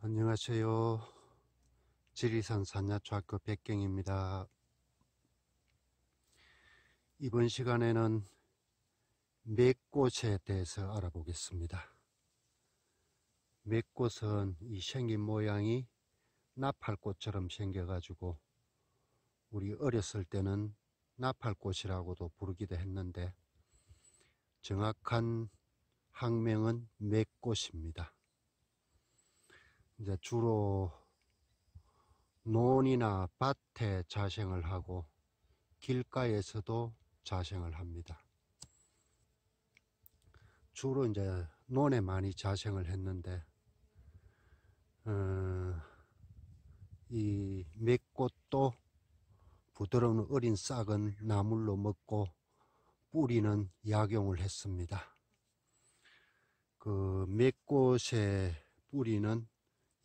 안녕하세요. 지리산 산야초학교 백경입니다. 이번 시간에는 맥꽃에 대해서 알아보겠습니다. 맥꽃은 이 생긴 모양이 나팔꽃처럼 생겨가지고 우리 어렸을 때는 나팔꽃이라고도 부르기도 했는데 정확한 학명은 맥꽃입니다. 이제 주로 논이나 밭에 자생을 하고 길가에서도 자생을 합니다. 주로 이제 논에 많이 자생을 했는데 어, 이 맷꽃도 부드러운 어린 싹은 나물로 먹고 뿌리는 약용을 했습니다. 그 맷꽃의 뿌리는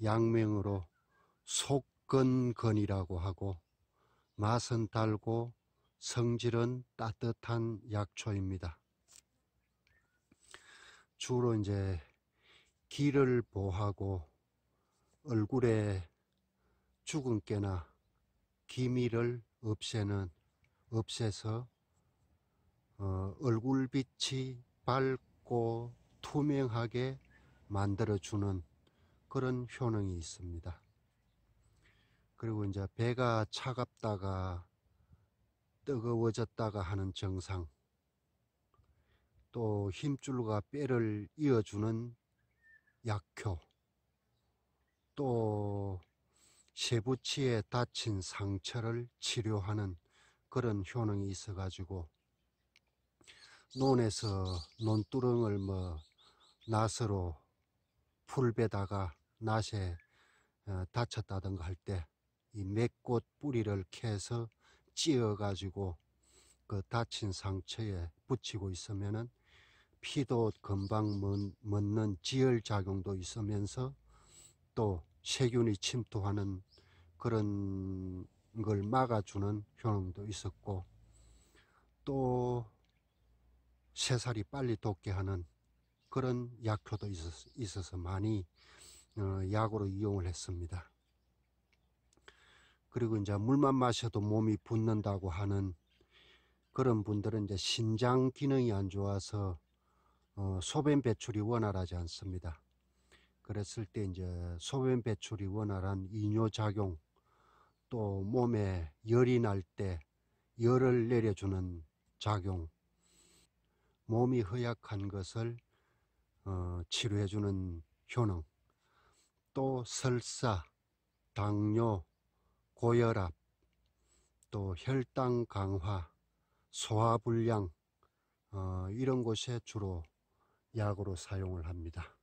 양명으로 속근건이라고 하고 맛은 달고 성질은 따뜻한 약초입니다. 주로 이제 기를 보하고 얼굴에 죽은 깨나 기미를 없애는 없애서 어, 얼굴빛이 밝고 투명하게 만들어주는 그런 효능이 있습니다. 그리고 이제 배가 차갑다가 뜨거워졌다가 하는 증상 또 힘줄과 뼈를 이어주는 약효 또 세부치에 다친 상처를 치료하는 그런 효능이 있어 가지고 논에서 논두렁을 뭐 나스로 풀베다가 낮에 어, 다쳤다던가할 때 이 맥꽃 뿌리를 캐서 찧어 가지고 그 다친 상처에 붙이고 있으면은 피도 금방 멎는 지혈 작용도 있으면서 또 세균이 침투하는 그런 걸 막아주는 효능도 있었고 또 새살이 빨리 돋게 하는 그런 약효도 있어서 많이 어, 약으로 이용을 했습니다. 그리고 이제 물만 마셔도 몸이 붓는다고 하는 그런 분들은 이제 신장 기능이 안 좋아서 어, 소변 배출이 원활하지 않습니다. 그랬을 때 이제 소변 배출이 원활한 이뇨 작용 또 몸에 열이 날 때 열을 내려주는 작용 몸이 허약한 것을 어, 치료해주는 효능 또 설사, 당뇨, 고혈압, 또 혈당 강화, 소화불량 어, 이런 곳에 주로 약으로 사용을 합니다.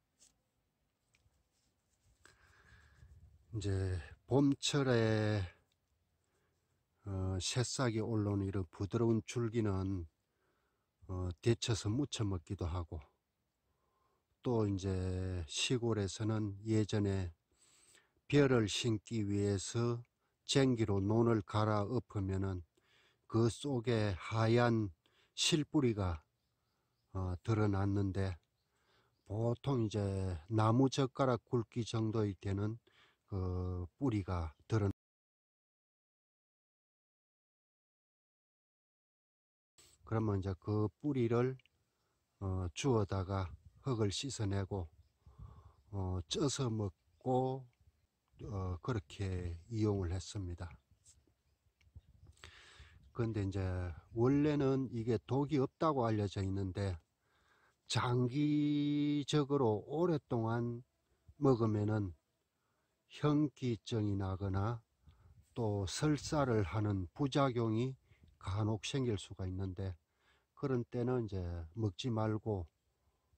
이제 봄철에 어, 새싹이 올라오는 이런 부드러운 줄기는 어, 데쳐서 무쳐 먹기도 하고 또 이제 시골에서는 예전에 벼를 심기 위해서 쟁기로 논을 갈아 엎으면은 그 속에 하얀 실뿌리가 어, 드러났는데 보통 이제 나무 젓가락 굵기 정도의 되는 그 뿌리가 드러나 그러면 이제 그 뿌리를 어, 주워다가 흙을 씻어내고 어, 쪄서 먹고 어, 그렇게 이용을 했습니다. 그데 이제 원래는 이게 독이 없다고 알려져 있는데 장기적으로 오랫동안 먹으면은 현기증이 나거나 또 설사를 하는 부작용이 간혹 생길 수가 있는데 그런 때는 이제 먹지 말고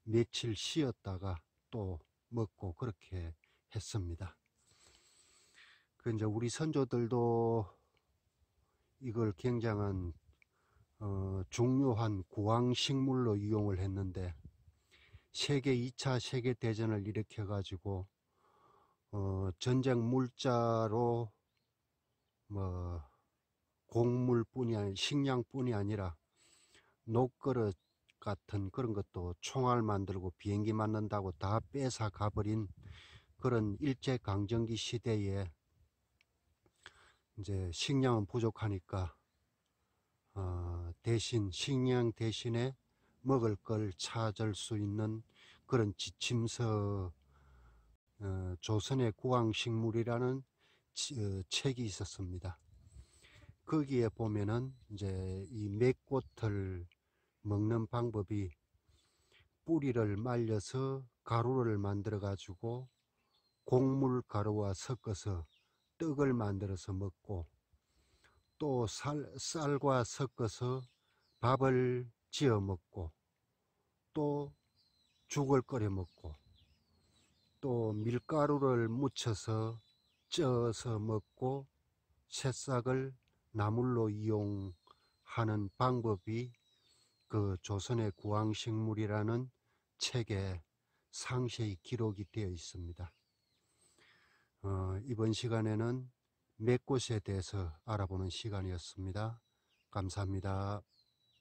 며칠 쉬었다가 또 먹고 그렇게 했습니다. 그 이제 우리 선조들도 이걸 굉장한 어, 중요한 고황 식물로 이용을 했는데 세계 2차 세계 대전을 일으켜 가지고 어, 전쟁 물자로 뭐 곡물뿐이 아니 식량뿐이 아니라 녹그릇 같은 그런 것도 총알 만들고 비행기 만든다고 다 뺏어 가버린 그런 일제강점기 시대에 이제 식량은 부족하니까 어, 대신 식량 대신에 먹을 걸 찾을 수 있는 그런 지침서 어, 조선의 구황식물이라는 어, 책이 있었습니다. 거기에 보면은 이제 이 맥꽃을 먹는 방법이 뿌리를 말려서 가루를 만들어 가지고 곡물 가루와 섞어서 떡을 만들어서 먹고 또 살, 쌀과 섞어서 밥을 지어 먹고 또 죽을 끓여 먹고 또 밀가루를 묻혀서 쪄서 먹고 새싹을 나물로 이용하는 방법이 그 조선의 구황식물이라는 책에 상세히 기록이 되어 있습니다. 어, 이번 시간에는 몇 곳에 대해서 알아보는 시간이었습니다. 감사합니다.